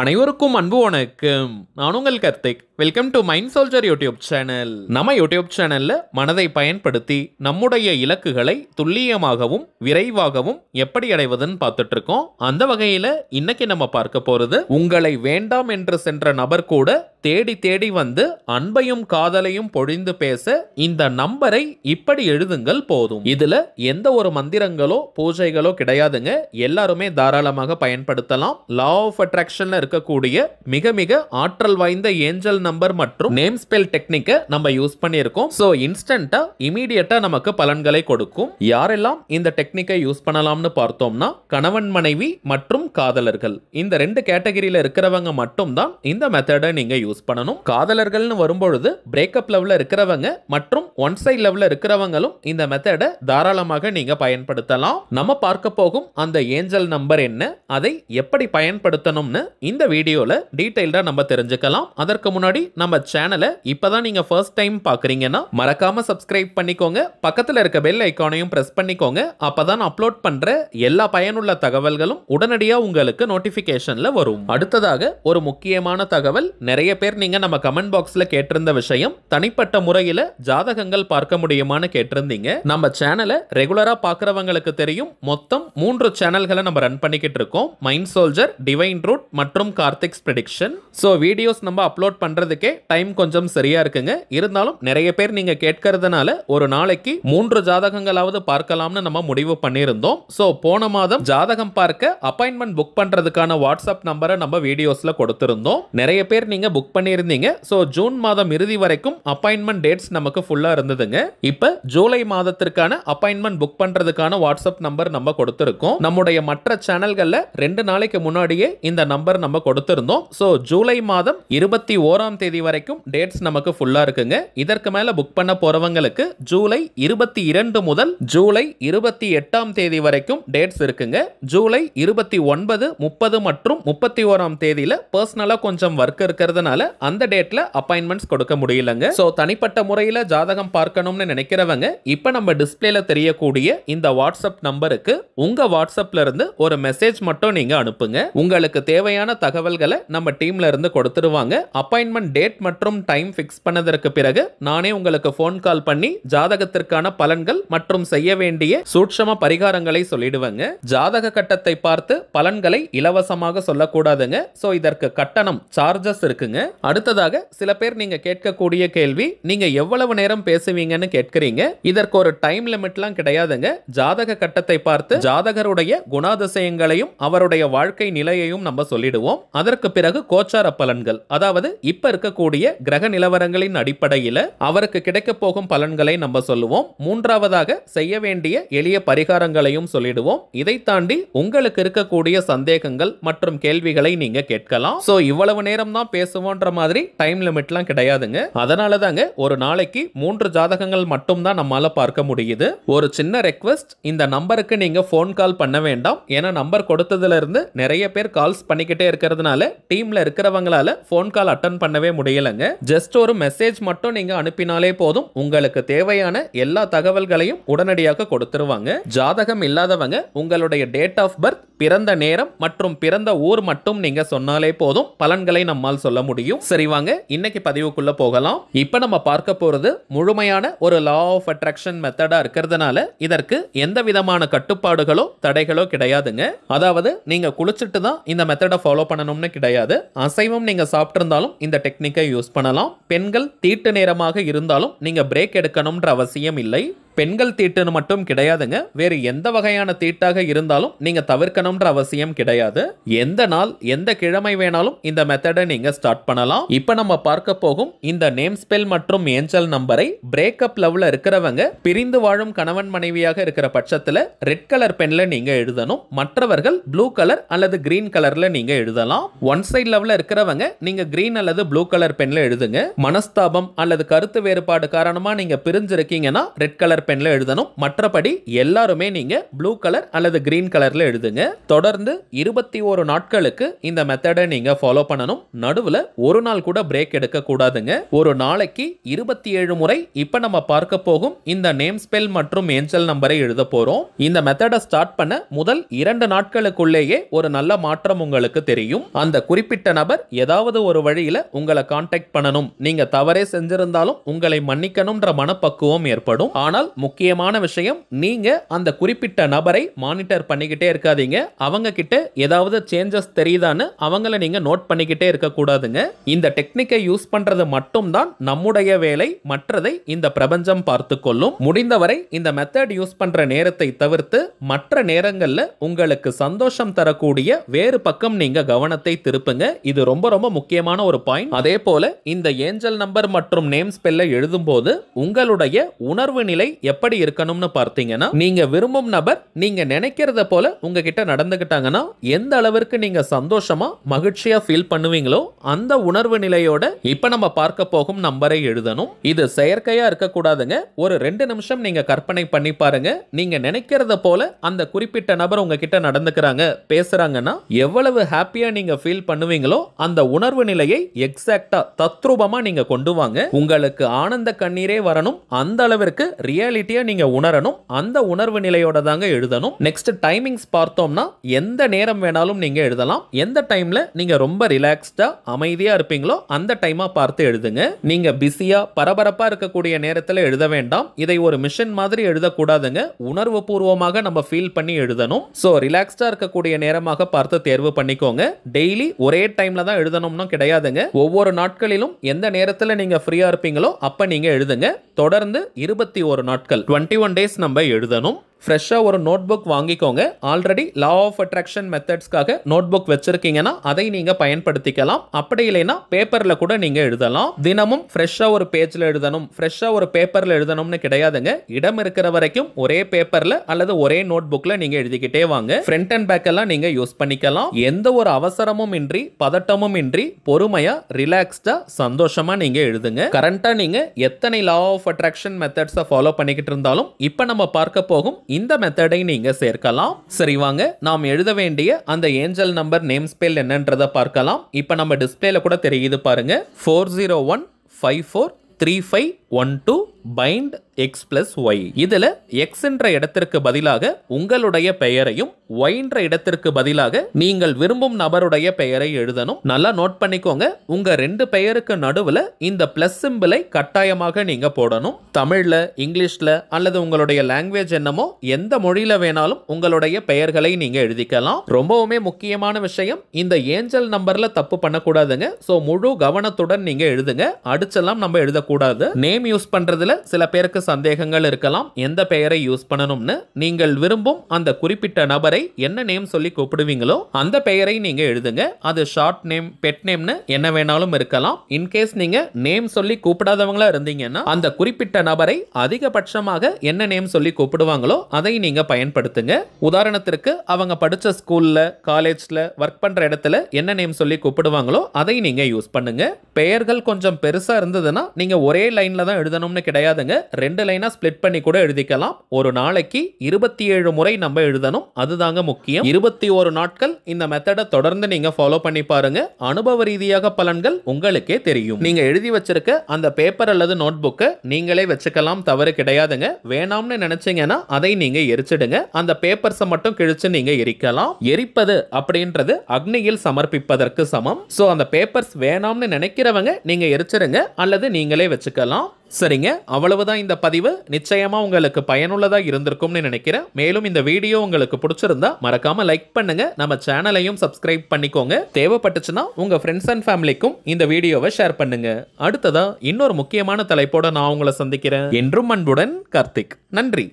அனைவருக்கும் அன்பு வணக்கம் நான் உங்கள் Karthik welcome to mind soldier YouTube channel நம்ம யூடியூப் சேனல்ல மனதை பயன்படுத்தி நம்முடைய இலக்குகளை துல்லியமாகவும் விரைவாகவும் எப்படி அடைவதுன்னு பார்த்துட்டு இருக்கோம் அந்த வகையில இன்னைக்கு நம்ம பார்க்க போறது உங்களை வேண்டாம் என்று சென்ற நபர் கூட தேடி தேடி வந்து அன்பையும் காதலையும் பொழிந்து பேச இந்த நம்பரை இப்படி எழுதுங்கள் போதும் இதுல எந்த ஒரு மந்திரங்களோ பூஜைகளோ கிடையாதுங்க எல்லாருமே தாராளமாக பயன்படுத்தலாம் லா ஆஃப் அட்ராக்ஷன்ல இருக்கக்கூடிய மிக மிக ஆற்றல் வாய்ந்த ஏஞ்சல் நம்பர் மற்றும் நேம் ஸ்பெல் டெக்னிக்கை நம்ம யூஸ் பண்ணியிருக்கோம் ஸோ இன்ஸ்டன்டா இமீடியட்டா நமக்கு பலன்களை கொடுக்கும் யாரெல்லாம் இந்த டெக்னிக்கை யூஸ் பண்ணலாம்னு பார்த்தோம்னா கணவன் மனைவி மற்றும் காதலர்கள் இந்த ரெண்டு கேட்டகரியில இருக்கிறவங்க மட்டும் தான் இந்த மெத்தடை நீங்க யூஸ் பண்ணணும் காதலர்கள்னு வரும்பொழுது பிரேக்கப் லெவல இருக்கிறவங்க மற்றும் ஒன் சைட் லெவலில் இருக்கிறவங்களும் இந்த மெத்தடை தாராளமாக நீங்க பயன்படுத்தலாம் நம்ம பார்க்க போகும் அந்த ஏஞ்சல் நம்பர் என்ன அதை எப்படி பயன்படுத்தணும்னு இந்த வீடியோல டீடைல்டா நம்ம தெரிஞ்சுக்கலாம் அதற்கு முன்னாடி முன்னாடி நம்ம சேனலை இப்போதான் நீங்க ஃபர்ஸ்ட் டைம் பார்க்குறீங்கன்னா மறக்காம சப்ஸ்கிரைப் பண்ணிக்கோங்க பக்கத்துல இருக்க பெல் ஐக்கானையும் பிரஸ் பண்ணிக்கோங்க அப்போ அப்லோட் பண்ற எல்லா பயனுள்ள தகவல்களும் உடனடியா உங்களுக்கு நோட்டிஃபிகேஷனில் வரும் அடுத்ததாக ஒரு முக்கியமான தகவல் நிறைய பேர் நீங்க நம்ம கமெண்ட் பாக்ஸ்ல கேட்டிருந்த விஷயம் தனிப்பட்ட முறையில் ஜாதகங்கள் பார்க்க முடியுமான்னு கேட்டிருந்தீங்க நம்ம சேனலை ரெகுலரா பாக்குறவங்களுக்கு தெரியும் மொத்தம் மூன்று சேனல்களை நம்ம ரன் பண்ணிக்கிட்டு இருக்கோம் மைண்ட் சோல்ஜர் டிவைன் ரூட் மற்றும் கார்த்திக்ஸ் ப்ரெடிக்ஷன் ஸோ வீடியோஸ் நம்ம அப்லோட் பண்ற பண்ணுறதுக்கே டைம் கொஞ்சம் சரியா இருக்குங்க இருந்தாலும் நிறைய பேர் நீங்கள் கேட்கறதுனால ஒரு நாளைக்கு மூன்று ஜாதகங்களாவது பார்க்கலாம்னு நம்ம முடிவு பண்ணியிருந்தோம் ஸோ போன மாதம் ஜாதகம் பார்க்க அப்பாயின்மெண்ட் புக் பண்ணுறதுக்கான வாட்ஸ்அப் நம்பரை நம்ம வீடியோஸில் கொடுத்துருந்தோம் நிறைய பேர் நீங்கள் புக் பண்ணியிருந்தீங்க ஸோ ஜூன் மாதம் இறுதி வரைக்கும் அப்பாயின்மெண்ட் டேட்ஸ் நமக்கு ஃபுல்லாக இருந்ததுங்க இப்போ ஜூலை மாதத்திற்கான அப்பாயின்மெண்ட் புக் பண்ணுறதுக்கான வாட்ஸ்அப் நம்பர் நம்ம கொடுத்துருக்கோம் நம்முடைய மற்ற சேனல்களில் ரெண்டு நாளைக்கு முன்னாடியே இந்த நம்பர் நம்ம கொடுத்துருந்தோம் ஸோ ஜூலை மாதம் இருபத்தி ஓராம் ஒன்பதாம் தேதி வரைக்கும் டேட்ஸ் நமக்கு ஃபுல்லாக இருக்குங்க இதற்கு மேலே புக் பண்ண போகிறவங்களுக்கு ஜூலை இருபத்தி இரண்டு முதல் ஜூலை இருபத்தி எட்டாம் தேதி வரைக்கும் டேட்ஸ் இருக்குங்க ஜூலை இருபத்தி ஒன்பது முப்பது மற்றும் முப்பத்தி ஓராம் தேதியில் பர்சனலாக கொஞ்சம் ஒர்க் இருக்கிறதுனால அந்த டேட்டில் அப்பாயின்மெண்ட்ஸ் கொடுக்க முடியலங்க ஸோ தனிப்பட்ட முறையில் ஜாதகம் பார்க்கணும்னு நினைக்கிறவங்க இப்போ நம்ம டிஸ்பிளேல தெரியக்கூடிய இந்த வாட்ஸ்அப் நம்பருக்கு உங்கள் வாட்ஸ்அப்ல இருந்து ஒரு மெசேஜ் மட்டும் நீங்கள் அனுப்புங்க உங்களுக்கு தேவையான தகவல்களை நம்ம டீம்ல இருந்து கொடுத்துருவாங்க அப்பாயின்மெண்ட் நான் டேட் மற்றும் டைம் ஃபிக்ஸ் பண்ணதற்கு பிறகு நானே உங்களுக்கு ஃபோன் கால் பண்ணி ஜாதகத்திற்கான பலன்கள் மற்றும் செய்ய வேண்டிய சூட்சம பரிகாரங்களை சொல்லிடுவேங்க ஜாதக கட்டத்தை பார்த்து பலன்களை இலவசமாக சொல்லக்கூடாதுங்க ஸோ இதற்கு கட்டணம் சார்ஜஸ் இருக்குங்க அடுத்ததாக சில பேர் நீங்க கேட்கக்கூடிய கேள்வி நீங்க எவ்வளவு நேரம் பேசுவீங்கன்னு கேட்கிறீங்க இதற்கு ஒரு டைம் லிமிட்லாம் கிடையாதுங்க ஜாதக கட்டத்தை பார்த்து ஜாதகருடைய குணாதிசயங்களையும் அவருடைய வாழ்க்கை நிலையையும் நம்ம சொல்லிடுவோம் அதற்கு பிறகு கோச்சார பலன்கள் அதாவது இப்ப இருக்கக்கூடிய கிரக நிலவரங்களின் அடிப்படையில் அவருக்கு கிடைக்க போகும் பலன்களை நம்ம சொல்லுவோம் மூன்றாவதாக செய்ய வேண்டிய எளிய பரிகாரங்களையும் சொல்லிடுவோம் இதை தாண்டி உங்களுக்கு இருக்கக்கூடிய சந்தேகங்கள் மற்றும் கேள்விகளை நீங்க கேட்கலாம் இவ்வளவு நேரம் தான் பேசுவோன்ற மாதிரி டைம் லிமிட்லாம் கிடையாதுங்க அதனால தாங்க ஒரு நாளைக்கு மூன்று ஜாதகங்கள் மட்டும் தான் நம்மளால பார்க்க முடியுது ஒரு சின்ன ரெக்வஸ்ட் இந்த நம்பருக்கு நீங்க போன் கால் பண்ண வேண்டாம் ஏன்னா நம்பர் கொடுத்ததுல இருந்து நிறைய பேர் கால்ஸ் பண்ணிக்கிட்டே இருக்கிறதுனால டீம்ல இருக்கிறவங்களால போன் கால் அட்டன் பண்ணவே பண்ணவே முடியலைங்க ஜஸ்ட் ஒரு மெசேஜ் மட்டும் நீங்கள் அனுப்பினாலே போதும் உங்களுக்கு தேவையான எல்லா தகவல்களையும் உடனடியாக கொடுத்துருவாங்க ஜாதகம் இல்லாதவங்க உங்களுடைய டேட் ஆஃப் பர்த் பிறந்த நேரம் மற்றும் பிறந்த ஊர் மட்டும் நீங்க சொன்னாலே போதும் பலன்களை நம்மால் சொல்ல முடியும் சரி வாங்க இன்னைக்கு பதிவுக்குள்ள போகலாம் இப்போ நம்ம பார்க்க போறது முழுமையான ஒரு லா ஆஃப் அட்ராக்ஷன் மெத்தடா இருக்கிறதுனால இதற்கு எந்த விதமான கட்டுப்பாடுகளோ தடைகளோ கிடையாதுங்க அதாவது நீங்க குளிச்சுட்டு தான் இந்த மெத்தடை ஃபாலோ பண்ணணும்னு கிடையாது அசைவம் நீங்க சாப்பிட்டிருந்தாலும் இந்த டெக் டெக்னிக்கை யூஸ் பண்ணலாம் பெண்கள் தீட்டு நேரமாக இருந்தாலும் நீங்கள் பிரேக் எடுக்கணுன்ற அவசியம் இல்லை பெண்கள் தீட்டுன்னு மட்டும் கிடையாதுங்க வேறு எந்த வகையான தீட்டாக இருந்தாலும் நீங்கள் தவிர்க்கணும்ன்ற அவசியம் கிடையாது எந்த நாள் எந்த கிழமை வேணாலும் இந்த மெத்தடை நீங்கள் ஸ்டார்ட் பண்ணலாம் இப்போ நம்ம பார்க்க போகும் இந்த நேம் ஸ்பெல் மற்றும் ஏஞ்சல் நம்பரை பிரேக்கப் லவ்ல இருக்கிறவங்க பிரிந்து வாழும் கணவன் மனைவியாக இருக்கிற பட்சத்தில் ரெட் கலர் பெனில் நீங்கள் எழுதணும் மற்றவர்கள் ப்ளூ கலர் அல்லது கிரீன் கலர்ல நீங்கள் எழுதலாம் ஒன் சைட் லவ்ல இருக்கிறவங்க நீங்கள் கிரீன் அல்லது ப்ளூ கலர் பெனில் எழுதுங்க மனஸ்தாபம் அல்லது கருத்து வேறுபாடு காரணமாக நீங்கள் பிரிஞ்சிருக்கீங்கன்னா ரெட் கலர் பென்ல எழுதணும் மற்றபடி எல்லாருமே நீங்கள் ப்ளூ கலர் அல்லது கிரீன் கலரில் எழுதுங்க தொடர்ந்து இருபத்தி ஒரு நாட்களுக்கு இந்த மெத்தடை நீங்கள் ஃபாலோ பண்ணணும் நடுவில் ஒரு நாள் கூட பிரேக் எடுக்கக்கூடாதுங்க ஒரு நாளைக்கு இருபத்தி ஏழு முறை இப்போ நம்ம பார்க்க போகும் இந்த நேம் ஸ்பெல் மற்றும் ஏஞ்சல் நம்பரை எழுத போகிறோம் இந்த மெத்தடை ஸ்டார்ட் பண்ண முதல் இரண்டு நாட்களுக்குள்ளேயே ஒரு நல்ல மாற்றம் உங்களுக்கு தெரியும் அந்த குறிப்பிட்ட நபர் ஏதாவது ஒரு வழியில் உங்களை கான்டாக்ட் பண்ணணும் நீங்கள் தவறே செஞ்சிருந்தாலும் உங்களை மன்னிக்கணும்ன்ற மனப்பக்குவம் ஏற்படும் ஆனால் முக்கியமான விஷயம் நீங்கள் அந்த குறிப்பிட்ட நபரை மானிட்டர் பண்ணிக்கிட்டே இருக்காதீங்க அவங்க கிட்ட ஏதாவது சேஞ்சஸ் தெரியுதான்னு அவங்கள நீங்கள் நோட் பண்ணிக்கிட்டே இருக்கக்கூடாதுங்க இந்த டெக்னிக்கை யூஸ் பண்ணுறது மட்டும்தான் நம்முடைய வேலை மற்றதை இந்த பிரபஞ்சம் பார்த்து கொள்ளும் முடிந்தவரை இந்த மெத்தட் யூஸ் பண்ணுற நேரத்தை தவிர்த்து மற்ற நேரங்களில் உங்களுக்கு சந்தோஷம் தரக்கூடிய வேறு பக்கம் நீங்கள் கவனத்தை திருப்புங்க இது ரொம்ப ரொம்ப முக்கியமான ஒரு பாயிண்ட் அதே போல இந்த ஏஞ்சல் நம்பர் மற்றும் நேம் எழுதும் எழுதும்போது உங்களுடைய உணர்வு நிலை எப்படி இருக்கணும்னு பார்த்தீங்கன்னா நீங்க விரும்பும் நபர் நீங்க நினைக்கிறத போல உங்ககிட்ட நடந்துகிட்டாங்கன்னா எந்த அளவிற்கு நீங்க சந்தோஷமா மகிழ்ச்சியா ஃபீல் பண்ணுவீங்களோ அந்த உணர்வு நிலையோட இப்ப நம்ம பார்க்க போகும் நம்பரை எழுதணும் இது செயற்கையா இருக்கக்கூடாதுங்க ஒரு ரெண்டு நிமிஷம் நீங்க கற்பனை பண்ணி பாருங்க நீங்க நினைக்கிறத போல அந்த குறிப்பிட்ட நபர் உங்ககிட்ட நடந்துக்கிறாங்க பேசுறாங்கன்னா எவ்வளவு ஹாப்பியா நீங்க ஃபீல் பண்ணுவீங்களோ அந்த உணர்வு நிலையை எக்ஸாக்டா தத்ரூபமா நீங்க கொண்டு வாங்க உங்களுக்கு ஆனந்த கண்ணீரே வரணும் அந்த அளவிற்கு ரியல் ரியாலிட்டியை நீங்கள் உணரணும் அந்த உணர்வு நிலையோட தாங்க எழுதணும் நெக்ஸ்ட் டைமிங்ஸ் பார்த்தோம்னா எந்த நேரம் வேணாலும் நீங்கள் எழுதலாம் எந்த டைமில் நீங்கள் ரொம்ப ரிலாக்ஸ்டாக அமைதியாக இருப்பீங்களோ அந்த டைமாக பார்த்து எழுதுங்க நீங்கள் பிஸியாக பரபரப்பாக இருக்கக்கூடிய நேரத்தில் எழுத வேண்டாம் இதை ஒரு மிஷன் மாதிரி எழுதக்கூடாதுங்க உணர்வு பூர்வமாக நம்ம ஃபீல் பண்ணி எழுதணும் ஸோ ரிலாக்ஸ்டாக இருக்கக்கூடிய நேரமாக பார்த்து தேர்வு பண்ணிக்கோங்க டெய்லி ஒரே டைமில் தான் எழுதணும்னா கிடையாதுங்க ஒவ்வொரு நாட்களிலும் எந்த நேரத்தில் நீங்கள் ஃப்ரீயாக இருப்பீங்களோ அப்போ நீங்கள் எழுதுங்க தொடர்ந்து இருபத்தி ஒரு நாட்கள் டுவெண்ட்டி ஒன் டேஸ் நம்ம எழுதணும் ஃப்ரெஷ்ஷாக ஒரு நோட் புக் வாங்கிக்கோங்க ஆல்ரெடி லா ஆஃப் அட்ராக்ஷன் மெத்தட்ஸ்க்காக நோட் புக் வச்சுருக்கீங்கன்னா அதை நீங்கள் பயன்படுத்திக்கலாம் அப்படி இல்லைன்னா பேப்பரில் கூட நீங்கள் எழுதலாம் தினமும் ஃப்ரெஷ்ஷாக ஒரு பேஜில் எழுதணும் ஃப்ரெஷ்ஷாக ஒரு பேப்பரில் எழுதணும்னு கிடையாதுங்க இடம் இருக்கிற வரைக்கும் ஒரே பேப்பரில் அல்லது ஒரே நோட் புக்கில் நீங்கள் எழுதிக்கிட்டே வாங்க ஃப்ரண்ட் அண்ட் பேக் எல்லாம் நீங்கள் யூஸ் பண்ணிக்கலாம் எந்த ஒரு அவசரமும் இன்றி பதட்டமும் இன்றி பொறுமையாக ரிலாக்ஸ்டாக சந்தோஷமாக நீங்கள் எழுதுங்க கரண்ட்டாக நீங்கள் எத்தனை லா ஆஃப் அட்ராக்ஷன் மெத்தட்ஸை ஃபாலோ பண்ணிக்கிட்டு இருந்தாலும் இப்போ நம்ம பார்க்க போகும் இந்த மெத்தடை நீங்கள் சேர்க்கலாம் சரி வாங்க நாம் எழுத வேண்டிய அந்த ஏஞ்சல் நம்பர் நேம் ஸ்பெல் என்னன்றதை பார்க்கலாம் இப்போ நம்ம டிஸ்பிளேல கூட தெரியுது பாருங்க four zero one five four three five one to find x plus y இதில் எக்ஸ் என்ற இடத்திற்கு பதிலாக உங்களுடைய பெயரையும் ஒய் இடத்திற்கு பதிலாக நீங்கள் விரும்பும் நபருடைய பெயரை எழுதணும் நல்லா நோட் பண்ணிக்கோங்க உங்கள் ரெண்டு பெயருக்கு நடுவில் இந்த ப்ளஸ் சிம்பிளை கட்டாயமாக நீங்கள் போடணும் தமிழில் இங்கிலீஷில் அல்லது உங்களுடைய லாங்குவேஜ் என்னமோ எந்த மொழியில் வேணாலும் உங்களுடைய பெயர்களை நீங்கள் எழுதிக்கலாம் ரொம்பவுமே முக்கியமான விஷயம் இந்த ஏஞ்சல் நம்பரில் தப்பு பண்ணக்கூடாதுங்க ஸோ முழு கவனத்துடன் நீங்கள் எழுதுங்க அடிச்செல்லாம் நம்ம எழுதக்கூடாது நேம் நேம் யூஸ் பண்ணுறதுல சில பேருக்கு சந்தேகங்கள் இருக்கலாம் எந்த பெயரை யூஸ் பண்ணணும்னு நீங்கள் விரும்பும் அந்த குறிப்பிட்ட நபரை என்ன நேம் சொல்லி கூப்பிடுவீங்களோ அந்த பெயரை நீங்கள் எழுதுங்க அது ஷார்ட் நேம் பெட் நேம்னு என்ன வேணாலும் இருக்கலாம் இன்கேஸ் நீங்கள் நேம் சொல்லி கூப்பிடாதவங்களா இருந்தீங்கன்னா அந்த குறிப்பிட்ட நபரை அதிகபட்சமாக என்ன நேம் சொல்லி கூப்பிடுவாங்களோ அதை நீங்கள் பயன்படுத்துங்க உதாரணத்திற்கு அவங்க படித்த ஸ்கூலில் காலேஜில் ஒர்க் பண்ணுற இடத்துல என்ன நேம் சொல்லி கூப்பிடுவாங்களோ அதை நீங்கள் யூஸ் பண்ணுங்கள் பெயர்கள் கொஞ்சம் பெருசாக இருந்ததுன்னா நீங்கள் ஒரே லைனில் தான் தான் எழுதணும்னு கிடையாதுங்க ரெண்டு லைனாக ஸ்ப்ளிட் பண்ணி கூட எழுதிக்கலாம் ஒரு நாளைக்கு இருபத்தி ஏழு முறை நம்ம எழுதணும் அதுதாங்க முக்கியம் இருபத்தி ஒரு நாட்கள் இந்த மெத்தடை தொடர்ந்து நீங்க ஃபாலோ பண்ணி பாருங்க அனுபவ ரீதியாக பலன்கள் உங்களுக்கே தெரியும் நீங்கள் எழுதி வச்சிருக்க அந்த பேப்பர் அல்லது நோட் புக்கை நீங்களே வச்சுக்கலாம் தவறு கிடையாதுங்க வேணாம்னு நினைச்சீங்கன்னா அதை நீங்கள் எரிச்சிடுங்க அந்த பேப்பர்ஸை மட்டும் கிழிச்சு நீங்கள் எரிக்கலாம் எரிப்பது அப்படின்றது அக்னியில் சமர்ப்பிப்பதற்கு சமம் ஸோ அந்த பேப்பர்ஸ் வேணாம்னு நினைக்கிறவங்க நீங்கள் எரிச்சிருங்க அல்லது நீங்களே வச்சுக்கலாம் சரிங்க அவ்வளவுதான் இந்த பதிவு நிச்சயமாக உங்களுக்கு பயனுள்ளதாக இருந்திருக்கும்னு நினைக்கிறேன் மேலும் இந்த வீடியோ உங்களுக்கு பிடிச்சிருந்தா மறக்காமல் லைக் பண்ணுங்க நம்ம சேனலையும் சப்ஸ்கிரைப் பண்ணிக்கோங்க தேவைப்பட்டுச்சுன்னா உங்கள் ஃப்ரெண்ட்ஸ் அண்ட் ஃபேமிலிக்கும் இந்த வீடியோவை ஷேர் பண்ணுங்க அடுத்ததாக இன்னொரு முக்கியமான தலைப்போட நான் உங்களை சந்திக்கிறேன் என்றும் அன்புடன் கார்த்திக் நன்றி